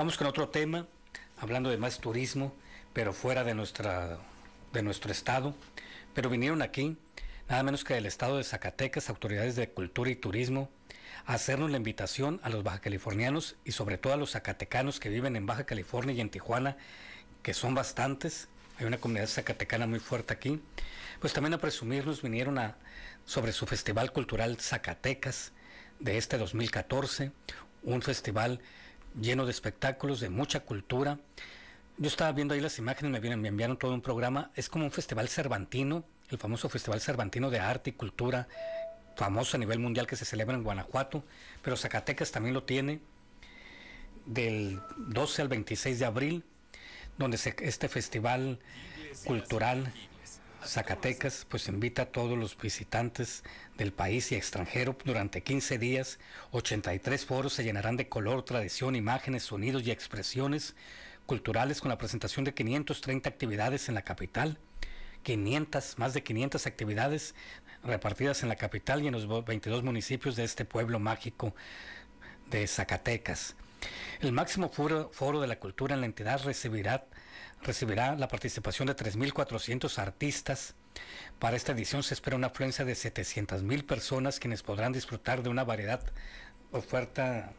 Vamos con otro tema, hablando de más turismo, pero fuera de, nuestra, de nuestro estado. Pero vinieron aquí, nada menos que del estado de Zacatecas, autoridades de cultura y turismo, a hacernos la invitación a los baja californianos y sobre todo a los zacatecanos que viven en Baja California y en Tijuana, que son bastantes. Hay una comunidad zacatecana muy fuerte aquí. Pues también a presumirnos vinieron sobre su Festival Cultural Zacatecas de este 2014, un festival lleno de espectáculos, de mucha cultura. Yo estaba viendo ahí las imágenes, me, enviaron todo un programa. Es como un festival cervantino, el famoso Festival Cervantino de Arte y Cultura, famoso a nivel mundial que se celebra en Guanajuato, pero Zacatecas también lo tiene, del 12 al 26 de abril, donde se, este festival cultural Zacatecas pues invita a todos los visitantes del país y extranjero durante 15 días. 83 foros se llenarán de color, tradición, imágenes, sonidos y expresiones culturales con la presentación de 530 actividades en la capital. 500, más de 500 actividades repartidas en la capital y en los 22 municipios de este pueblo mágico de Zacatecas. El máximo foro, foro de la cultura en la entidad recibirá recibirá la participación de 3.400 artistas. Para esta edición se espera una afluencia de 700.000 personas quienes podrán disfrutar de una variedad oferta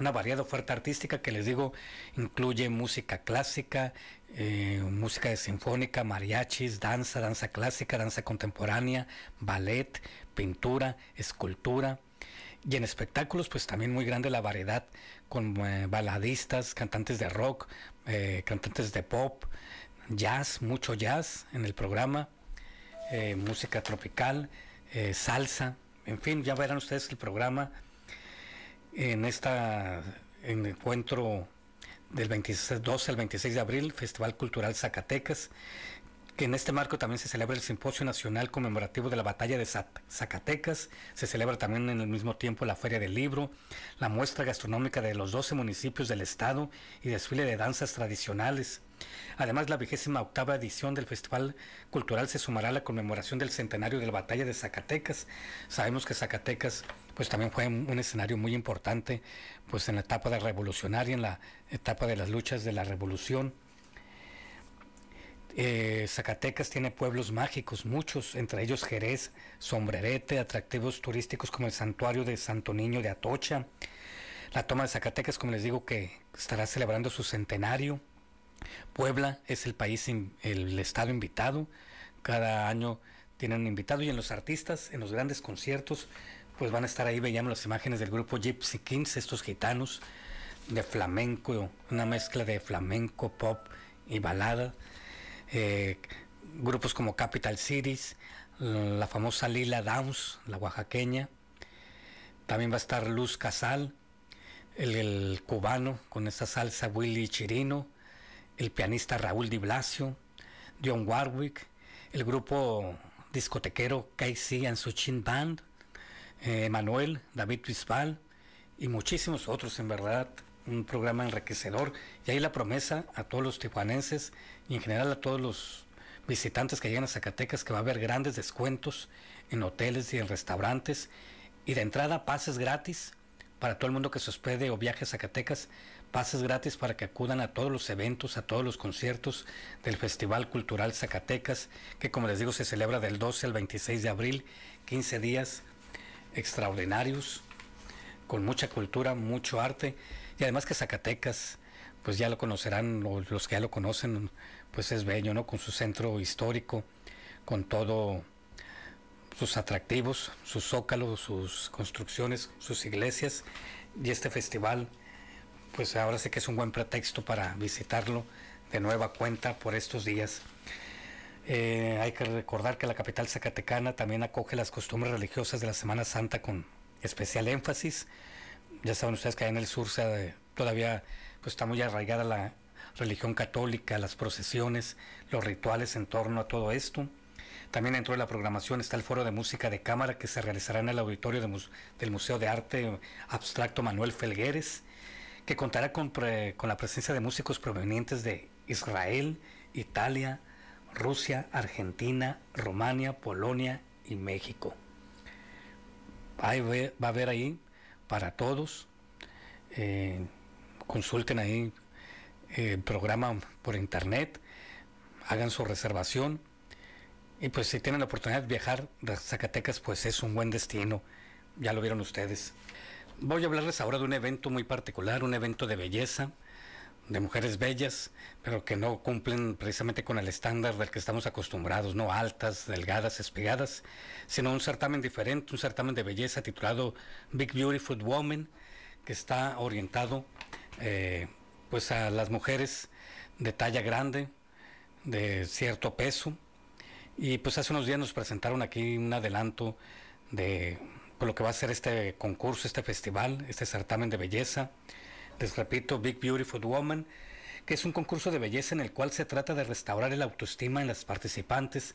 una variada oferta artística que les digo incluye música clásica, eh, música de sinfónica, mariachis, danza, danza clásica, danza contemporánea, ballet, pintura, escultura. Y en espectáculos, pues también muy grande la variedad, con eh, baladistas, cantantes de rock, eh, cantantes de pop, jazz, mucho jazz en el programa, eh, música tropical, salsa, en fin, ya verán ustedes el programa en este encuentro del 26, 12 al 26 de abril, Festival Cultural Zacatecas, que en este marco también se celebra el Simposio Nacional Conmemorativo de la Batalla de Zacatecas, se celebra también en el mismo tiempo la Feria del Libro, la muestra gastronómica de los 12 municipios del estado y desfile de danzas tradicionales. Además, la vigésima octava edición del Festival Cultural se sumará a la conmemoración del centenario de la Batalla de Zacatecas. Sabemos que Zacatecas pues también fue un escenario muy importante pues en la etapa de revolucionaria, en la etapa de las luchas de la revolución. Eh, Zacatecas tiene pueblos mágicos, muchos, entre ellos Jerez, Sombrerete, atractivos turísticos como el santuario de Santo Niño de Atocha. La toma de Zacatecas, como les digo, que estará celebrando su centenario. Puebla es el país, el estado invitado. Cada año tienen un invitado y en los artistas, en los grandes conciertos, pues van a estar ahí, veíamos las imágenes del grupo Gypsy Kings, estos gitanos de flamenco, una mezcla de flamenco, pop y balada. Eh, grupos como Capital Cities, la famosa Lila Downs, la oaxaqueña, también va a estar Luz Casal, el, cubano con esta salsa Willy Chirino, el pianista Raúl Di Blasio, John Warwick, el grupo discotequero KC and Suchin Band, eh, Manuel, David Bisbal y muchísimos otros en verdad un programa enriquecedor y ahí la promesa a todos los tijuanenses y en general a todos los visitantes que lleguen a Zacatecas que va a haber grandes descuentos en hoteles y en restaurantes y de entrada pases gratis para todo el mundo que se hospede o viaje a Zacatecas, pases gratis para que acudan a todos los eventos, a todos los conciertos del Festival Cultural Zacatecas, que como les digo se celebra del 12 al 26 de abril, 15 días extraordinarios con mucha cultura, mucho arte, y además que Zacatecas, pues ya lo conocerán los que ya lo conocen, pues es bello, ¿no? Con su centro histórico, con todo sus atractivos, sus zócalos, sus construcciones, sus iglesias, y este festival, pues ahora sí que es un buen pretexto para visitarlo de nueva cuenta por estos días. Eh, hay que recordar que la capital zacatecana también acoge las costumbres religiosas de la Semana Santa con especial énfasis. Ya saben ustedes que ahí en el sur se, todavía pues, está muy arraigada la religión católica, las procesiones, los rituales en torno a todo esto. También dentro de la programación está el foro de música de cámara que se realizará en el auditorio del Museo de Arte Abstracto Manuel Felgueres, que contará con, con la presencia de músicos provenientes de Israel, Italia, Rusia, Argentina, Rumania, Polonia y México va a haber, ahí para todos. Eh, consulten ahí eh, el programa por internet, hagan su reservación. Y pues si tienen la oportunidad de viajar de Zacatecas, pues es un buen destino. Ya lo vieron ustedes. Voy a hablarles ahora de un evento muy particular, un evento de belleza de mujeres bellas, pero que no cumplen precisamente con el estándar del que estamos acostumbrados, no altas, delgadas, espigadas, sino un certamen diferente, un certamen de belleza titulado Big Beautiful Woman, que está orientado eh, pues a las mujeres de talla grande, de cierto peso. Y pues hace unos días nos presentaron aquí un adelanto de por pues, lo que va a ser este concurso, este festival, este certamen de belleza. Les repito, Big Beautiful Woman, que es un concurso de belleza en el cual se trata de restaurar el autoestima en las participantes,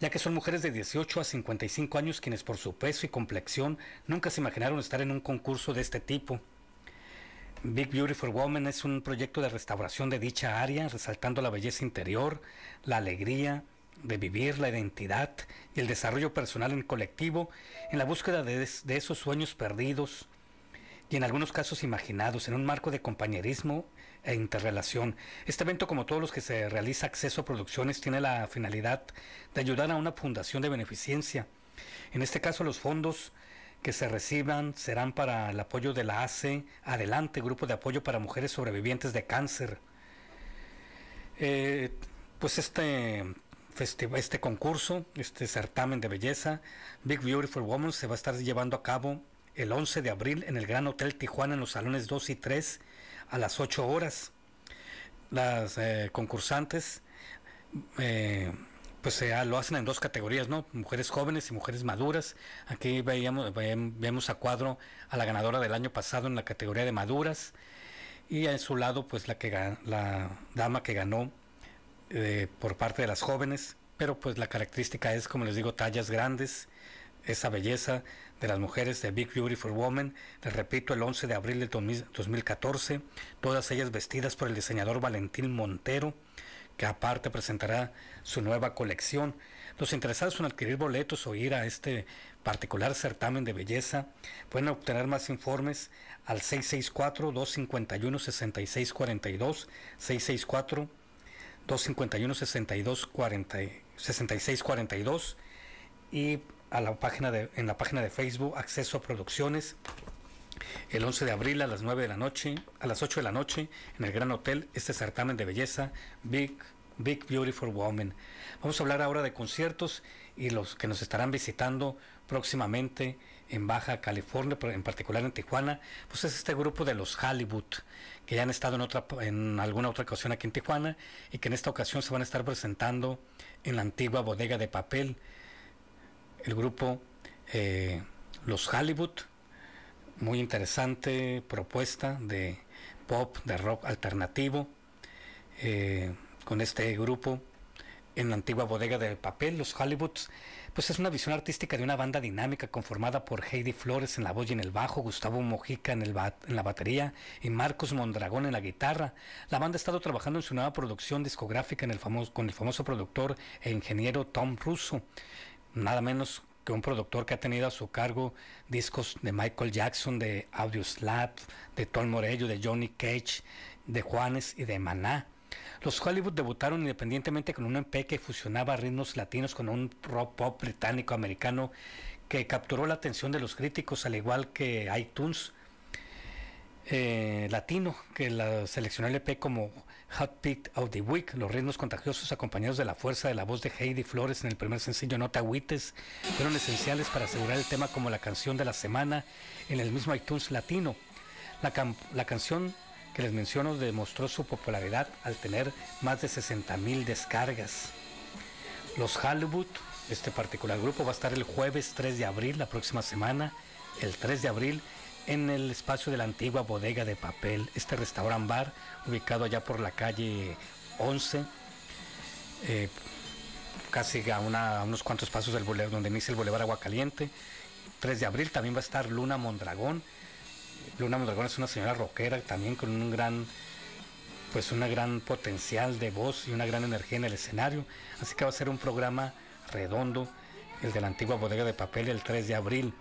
ya que son mujeres de 18 a 55 años quienes por su peso y complexión nunca se imaginaron estar en un concurso de este tipo. Big Beautiful Woman es un proyecto de restauración de dicha área, resaltando la belleza interior, la alegría de vivir, la identidad y el desarrollo personal en colectivo, en la búsqueda de, de esos sueños perdidos, y en algunos casos imaginados, en un marco de compañerismo e interrelación. Este evento, como todos los que se realiza Acceso a Producciones, tiene la finalidad de ayudar a una fundación de beneficencia. En este caso, los fondos que se reciban serán para el apoyo de la ACE Adelante, Grupo de Apoyo para Mujeres Sobrevivientes de Cáncer. Eh, pues este, este concurso, este certamen de belleza, Big Beautiful Woman, se va a estar llevando a cabo el 11 de abril en el Gran Hotel Tijuana en los salones 2 y 3 a las 8 horas. Las eh, concursantes eh, pues lo hacen en dos categorías, ¿no? Mujeres jóvenes y mujeres maduras. Aquí veíamos, vemos a cuadro a la ganadora del año pasado en la categoría de maduras y en su lado pues la que la dama que ganó eh, por parte de las jóvenes, pero pues la característica es como les digo tallas grandes, esa belleza de las mujeres de Big Beautiful Woman, les repito, el 11 de abril de 2014, todas ellas vestidas por el diseñador Valentín Montero, que aparte presentará su nueva colección. Los interesados en adquirir boletos o ir a este particular certamen de belleza pueden obtener más informes al 664-251-6642, 664-251-6642 y la página en la página de Facebook Acceso a Producciones. El 11 de abril a las 9 de la noche, a las 8 de la noche, en el Gran Hotel, este certamen de belleza, Big, Big Beautiful Woman. Vamos a hablar ahora de conciertos y los que nos estarán visitando próximamente en Baja California, en particular en Tijuana, pues es este grupo de los Hollywood, que ya han estado en, otra, en alguna otra ocasión aquí en Tijuana y que en esta ocasión se van a estar presentando en la antigua bodega de papel el grupo eh, Los Hollywood, muy interesante propuesta de pop, de rock alternativo, eh, con este grupo en la antigua bodega del papel, Los Hollywoods, pues es una visión artística de una banda dinámica conformada por Heidi Flores en la voz y en el bajo, Gustavo Mojica en, el en la batería y Marcos Mondragón en la guitarra. La banda ha estado trabajando en su nueva producción discográfica en el famoso, con el famoso productor e ingeniero Tom Russo nada menos que un productor que ha tenido a su cargo discos de Michael Jackson, de Audio Slap, de Tom Morello, de Johnny Cage, de Juanes y de Maná. Los Hollywood debutaron independientemente con un MP e que fusionaba ritmos latinos con un rock pop británico-americano que capturó la atención de los críticos, al igual que iTunes eh, latino que la seleccionó el EP como Hot Pick of the Week, los ritmos contagiosos acompañados de la fuerza de la voz de Heidi Flores en el primer sencillo Nota te fueron esenciales para asegurar el tema como la canción de la semana en el mismo iTunes latino. La, canción que les menciono demostró su popularidad al tener más de mil descargas. Los Hollywood, este particular grupo, va a estar el jueves 3 de abril, la próxima semana, el 3 de abril, en el espacio de la antigua bodega de papel, este restaurant bar ubicado allá por la calle 11, eh, casi a, unos cuantos pasos del boulevard, donde inicia el Agua Caliente... 3 de abril también va a estar Luna Mondragón. Luna Mondragón es una señora rockera también con un gran pues una gran potencial de voz y una gran energía en el escenario, así que va a ser un programa redondo, el de la antigua bodega de papel el 3 de abril.